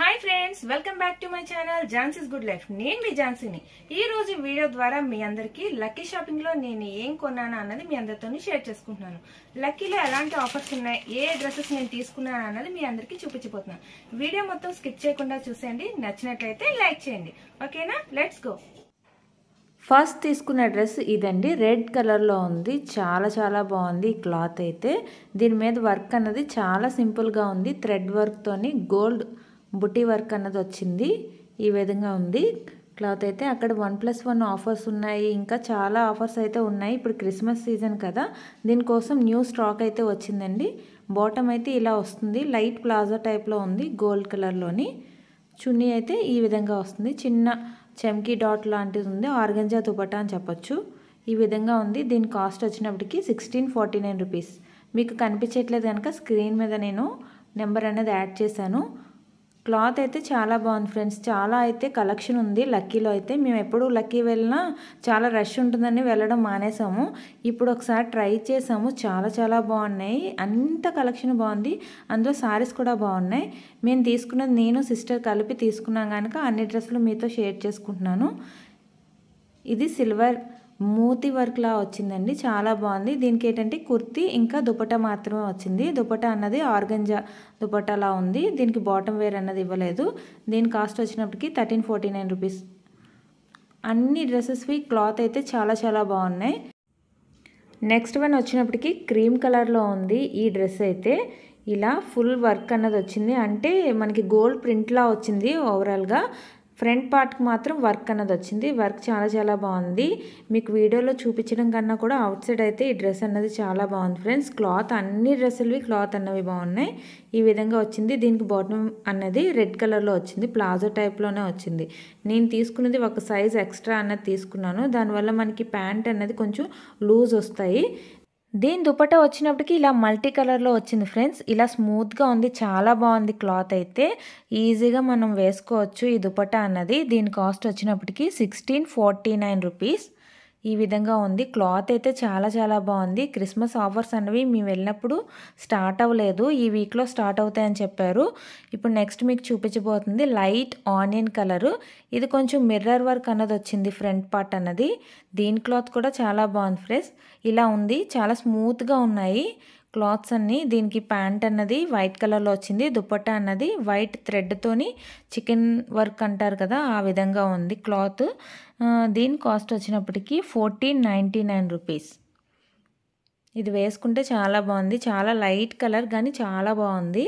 hi friends welcome back to my channel Jhansi's good life నేను మీ ఝాన్సీని ఈ రోజు వీడియో ద్వారా మీ అందరికీ లక్కీ షాపింగ్లో నేను ఏం కొన్నాను అన్నది మీ అందరితో షేర్ చేసుకుంటున్నాను లక్కీలో ఎలాంటి ఆఫర్స్ ఉన్నాయి ఏ డ్రెస్సెస్ నేను తీసుకున్నాను అన్నది మీ అందరికీ చూపించిపోతున్నాను వీడియో మొత్తం స్కిప్ చేయకుండా చూసేయండి నచ్చినట్లయితే లైక్ చేయండి ఓకేనా లెట్స్ గో ఫస్ట్ తీసుకున్న డ్రెస్ ఇదండి రెడ్ కలర్లో ఉంది చాలా చాలా బాగుంది ఈ క్లాత్ అయితే దీని మీద వర్క్ అన్నది చాలా సింపుల్గా ఉంది థ్రెడ్ వర్క్తోని గోల్డ్ బుటీ వర్క్ అన్నది వచ్చింది ఈ విధంగా ఉంది క్లాత్ అయితే అక్కడ వన్ ప్లస్ వన్ ఆఫర్స్ ఉన్నాయి ఇంకా చాలా ఆఫర్స్ అయితే ఉన్నాయి ఇప్పుడు క్రిస్మస్ సీజన్ కదా దీనికోసం న్యూ స్టాక్ అయితే వచ్చిందండి బాటమ్ అయితే ఇలా వస్తుంది లైట్ ప్లాజో టైప్లో ఉంది గోల్డ్ కలర్లోని చున్నీ అయితే ఈ విధంగా వస్తుంది చిన్న చెమ్కీ డాట్ లాంటిది ఉంది ఆర్గంజా దుపటా అని చెప్పొచ్చు ఈ విధంగా ఉంది దీని కాస్ట్ వచ్చినప్పటికి సిక్స్టీన్ ఫార్టీ నైన్ రూపీస్ మీకు కనిపించట్లేదు కనుక స్క్రీన్ మీద నేను నెంబర్ అనేది యాడ్ చేశాను క్లాత్ అయితే చాలా బాగుంది ఫ్రెండ్స్ చాలా అయితే కలెక్షన్ ఉంది లక్కీలో అయితే మేము ఎప్పుడు లక్కీ వెళ్ళినా చాలా రష్ ఉంటుందని వెళ్ళడం మానేసాము ఇప్పుడు ఒకసారి ట్రై చేసాము చాలా చాలా బాగున్నాయి అంత కలెక్షన్ బాగుంది అందులో సారీస్ కూడా బాగున్నాయి మేము తీసుకున్నది నేను సిస్టర్ కలిపి తీసుకున్నాం కనుక అన్ని డ్రెస్సులు మీతో షేర్ చేసుకుంటున్నాను ఇది సిల్వర్ మూతి వర్క్లా వచ్చిందండి చాలా బాగుంది దీనికి ఏంటంటే కుర్తీ ఇంకా దుపట మాత్రమే వచ్చింది దుపట అన్నది ఆర్గంజా దుపటలా ఉంది దీనికి బాటమ్ వేర్ అన్నది ఇవ్వలేదు దీని కాస్ట్ వచ్చినప్పటికి థర్టీన్ ఫార్టీ నైన్ రూపీస్ అన్ని డ్రెస్సెస్వి క్లాత్ అయితే చాలా చాలా బాగున్నాయి నెక్స్ట్ వన్ వచ్చినప్పటికీ క్రీమ్ కలర్లో ఉంది ఈ డ్రెస్ అయితే ఇలా ఫుల్ వర్క్ అన్నది వచ్చింది అంటే మనకి గోల్డ్ ప్రింట్లా వచ్చింది ఓవరాల్గా ఫ్రంట్ పార్ట్కి మాత్రం వర్క్ అన్నది వచ్చింది వర్క్ చాలా చాలా బాగుంది మీకు వీడియోలో చూపించడం కన్నా కూడా అవుట్ సైడ్ అయితే ఈ డ్రెస్ అన్నది చాలా బాగుంది ఫ్రెండ్స్ క్లాత్ అన్ని డ్రెస్సులు క్లాత్ అన్నవి బాగున్నాయి ఈ విధంగా వచ్చింది దీనికి బాటమ్ అన్నది రెడ్ కలర్లో వచ్చింది ప్లాజో టైప్లోనే వచ్చింది నేను తీసుకున్నది ఒక సైజ్ ఎక్స్ట్రా అన్నది తీసుకున్నాను దానివల్ల మనకి ప్యాంట్ అనేది కొంచెం లూజ్ వస్తాయి దీని దుపట వచ్చినప్పటికీ ఇలా మల్టీ కలర్లో వచ్చింది ఫ్రెండ్స్ ఇలా స్మూత్గా ఉంది చాలా బాగుంది క్లాత్ అయితే ఈజీగా మనం వేసుకోవచ్చు ఈ దుపట అన్నది దీని కాస్ట్ వచ్చినప్పటికీ సిక్స్టీన్ ఫార్టీ నైన్ రూపీస్ ఈ విధంగా ఉంది క్లాత్ అయితే చాలా చాలా బాగుంది క్రిస్మస్ ఆఫర్స్ అనేవి మేము వెళ్ళినప్పుడు స్టార్ట్ అవ్వలేదు ఈ వీక్లో స్టార్ట్ అవుతాయని చెప్పారు ఇప్పుడు నెక్స్ట్ మీకు చూపించబోతుంది లైట్ ఆనియన్ కలరు ఇది కొంచెం మిర్రర్ వర్క్ అన్నది వచ్చింది ఫ్రంట్ పార్ట్ అన్నది దీని క్లాత్ కూడా చాలా బాగుంది ఫ్రెష్ ఇలా ఉంది చాలా స్మూత్గా ఉన్నాయి క్లాత్స్ అన్నీ దీనికి ప్యాంట్ అన్నది వైట్ కలర్లో వచ్చింది దుప్పట్టా అన్నది వైట్ థ్రెడ్తోని చికెన్ వర్క్ అంటారు కదా ఆ విధంగా ఉంది క్లాత్ దీని కాస్ట్ వచ్చినప్పటికీ ఫోర్టీన్ నైంటీ నైన్ రూపీస్ ఇది వేసుకుంటే చాలా బాగుంది చాలా లైట్ కలర్ కానీ చాలా బాగుంది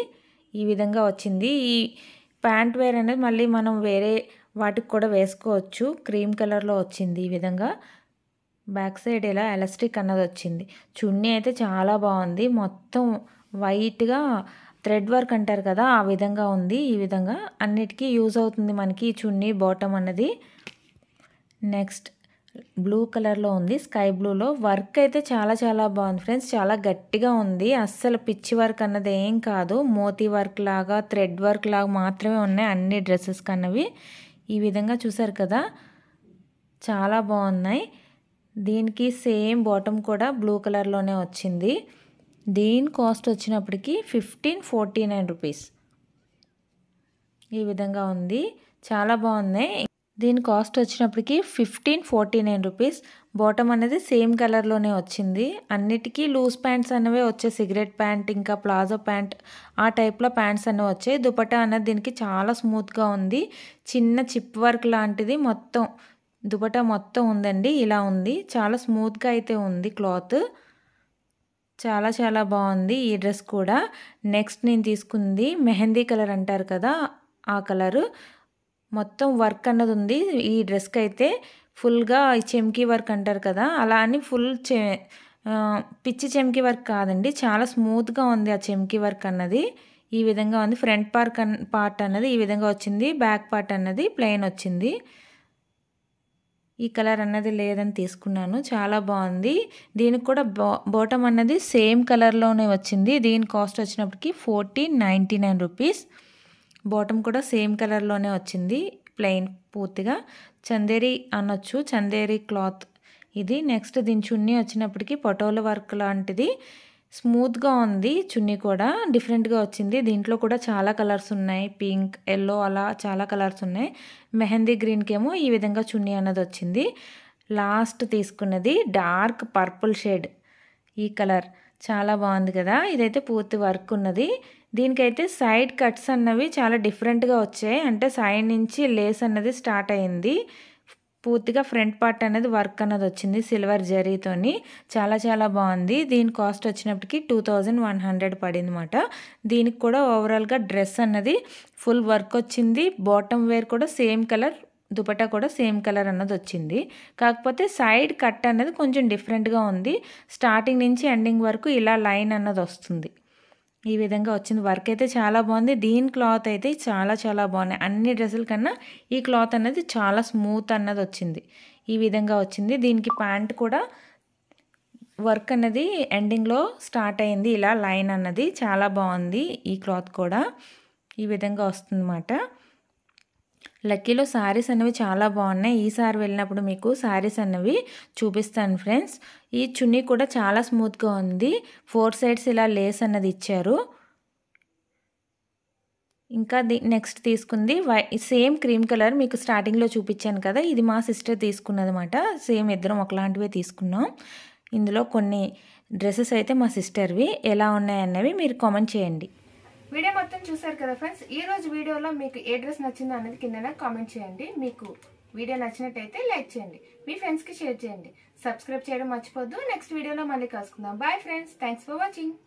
ఈ విధంగా వచ్చింది ఈ ప్యాంట్ వేర్ అనేది మళ్ళీ మనం వేరే వాటికి కూడా వేసుకోవచ్చు క్రీమ్ కలర్లో వచ్చింది ఈ విధంగా బ్యాక్ సైడ్ ఇలా ఎలాస్టిక్ అన్నది వచ్చింది చున్నీ అయితే చాలా బాగుంది మొత్తం వైట్గా థ్రెడ్ వర్క్ అంటారు కదా ఆ విధంగా ఉంది ఈ విధంగా అన్నిటికీ యూజ్ అవుతుంది మనకి చున్నీ బాటమ్ అన్నది నెక్స్ట్ బ్లూ కలర్లో ఉంది స్కై బ్లూలో వర్క్ అయితే చాలా చాలా బాగుంది ఫ్రెండ్స్ చాలా గట్టిగా ఉంది అస్సలు పిచ్చి వర్క్ అన్నది ఏం కాదు మోతీ వర్క్ లాగా థ్రెడ్ వర్క్ లాగా మాత్రమే ఉన్నాయి అన్ని డ్రెస్సెస్ కన్నవి ఈ విధంగా చూసారు కదా చాలా బాగున్నాయి దీనికి సేమ్ బాటమ్ కూడా బ్లూ కలర్లోనే వచ్చింది దీని కాస్ట్ వచ్చినప్పటికీ ఫిఫ్టీన్ ఫార్టీ నైన్ రూపీస్ ఈ విధంగా ఉంది చాలా బాగున్నాయి దీని కాస్ట్ వచ్చినప్పటికీ fifteen forty nine rupees bottom అనేది సేమ్ కలర్లోనే వచ్చింది అన్నిటికీ లూజ్ ప్యాంట్స్ అనేవి వచ్చాయి సిగరెట్ ప్యాంట్ ఇంకా ప్లాజో ప్యాంట్ ఆ టైప్లో ప్యాంట్స్ అనేవి వచ్చాయి దుపట్టా అనేది దీనికి చాలా స్మూత్గా ఉంది చిన్న చిప్ వర్క్ లాంటిది మొత్తం దుపటా మొత్తం ఉందండి ఇలా ఉంది చాలా స్మూత్గా అయితే ఉంది క్లాత్ చాలా చాలా బాగుంది ఈ డ్రెస్ కూడా నెక్స్ట్ నేను తీసుకుంది మెహందీ కలర్ అంటారు కదా ఆ కలరు మొత్తం వర్క్ అన్నది ఉంది ఈ డ్రెస్కి అయితే ఫుల్గా చెమ్కీ వర్క్ అంటారు కదా అలా అని ఫుల్ చె పిచ్చి చెమ్కీ వర్క్ కాదండి చాలా స్మూత్గా ఉంది ఆ చెమ్కీ వర్క్ అన్నది ఈ విధంగా ఉంది ఫ్రంట్ పార్క్ పార్ట్ అన్నది ఈ విధంగా వచ్చింది బ్యాక్ పార్ట్ అన్నది ప్లెయిన్ వచ్చింది ఈ కలర్ అన్నది లేదని తీసుకున్నాను చాలా బాగుంది దీనికి కూడా బాటమ్ అన్నది సేమ్ కలర్లోనే వచ్చింది దీని కాస్ట్ వచ్చినప్పటికి fourteen ninety nine rupees bottom కూడా సేమ్ కలర్లోనే వచ్చింది ప్లెయిన్ పూర్తిగా చందేరి అనొచ్చు చందేరి క్లాత్ ఇది నెక్స్ట్ దీని చున్నీ వచ్చినప్పటికీ పొటోల వర్క్ లాంటిది స్మూత్గా ఉంది చున్నీ కూడా డిఫరెంట్గా వచ్చింది దీంట్లో కూడా చాలా కలర్స్ ఉన్నాయి పింక్ ఎల్లో అలా చాలా కలర్స్ ఉన్నాయి మెహందీ గ్రీన్కేమో ఈ విధంగా చున్నీ అన్నది వచ్చింది లాస్ట్ తీసుకున్నది డార్క్ పర్పుల్ షేడ్ ఈ కలర్ చాలా బాగుంది కదా ఇదైతే పూర్తి వర్క్ ఉన్నది దీనికైతే సైడ్ కట్స్ అన్నవి చాలా డిఫరెంట్గా వచ్చాయి అంటే సైడ్ నుంచి లేస్ అన్నది స్టార్ట్ అయింది పూర్తిగా ఫ్రంట్ పార్ట్ అనేది వర్క్ అనేది వచ్చింది సిల్వర్ జరీతోని చాలా చాలా బాగుంది దీని కాస్ట్ వచ్చినప్పటికి టూ థౌజండ్ వన్ హండ్రెడ్ పడిందన్నమాట దీనికి కూడా ఓవరాల్గా డ్రెస్ అన్నది ఫుల్ వర్క్ వచ్చింది బాటమ్ వేర్ కూడా సేమ్ కలర్ దుపట కూడా సేమ్ కలర్ అన్నది వచ్చింది కాకపోతే సైడ్ కట్ అనేది కొంచెం డిఫరెంట్గా ఉంది స్టార్టింగ్ నుంచి ఎండింగ్ వరకు ఇలా లైన్ అన్నది వస్తుంది ఈ విధంగా వచ్చింది వర్క్ అయితే చాలా బాగుంది దీని క్లాత్ అయితే చాలా చాలా బాగున్నాయి అన్ని డ్రెస్సుల కన్నా ఈ క్లాత్ అన్నది చాలా స్మూత్ అన్నది వచ్చింది ఈ విధంగా వచ్చింది దీనికి ప్యాంట్ కూడా వర్క్ అన్నది ఎండింగ్లో స్టార్ట్ అయింది ఇలా లైన్ అన్నది చాలా బాగుంది ఈ క్లాత్ కూడా ఈ విధంగా వస్తుందన్నమాట లక్కీలో శారీస్ అనేవి చాలా బాగున్నాయి ఈసారి వెళ్ళినప్పుడు మీకు శారీస్ అనేవి చూపిస్తాను ఫ్రెండ్స్ ఈ చున్నీ కూడా చాలా స్మూత్గా ఉంది ఫోర్ సైడ్స్ ఇలా లేస్ అన్నది ఇచ్చారు ఇంకా నెక్స్ట్ తీసుకుంది వై సేమ్ క్రీమ్ కలర్ మీకు స్టార్టింగ్లో చూపించాను కదా ఇది మా సిస్టర్ తీసుకున్నదన్నమాట సేమ్ ఇద్దరం ఒకలాంటివే తీసుకున్నాం ఇందులో కొన్ని డ్రెస్సెస్ అయితే మా సిస్టర్వి ఎలా ఉన్నాయన్నవి మీరు కామెంట్ చేయండి వీడియో మొత్తం చూసారు కదా ఫ్రెండ్స్ ఈ రోజు వీడియోలో మీకు ఏ డ్రెస్ నచ్చిందో అనేది కింద కామెంట్ చేయండి మీకు వీడియో నచ్చినట్టయితే లైక్ చేయండి మీ ఫ్రెండ్స్కి షేర్ చేయండి సబ్స్క్రైబ్ చేయడం మర్చిపోద్దు నెక్స్ట్ వీడియోలో మళ్ళీ కలుసుకుందాం bye friends thanks for watching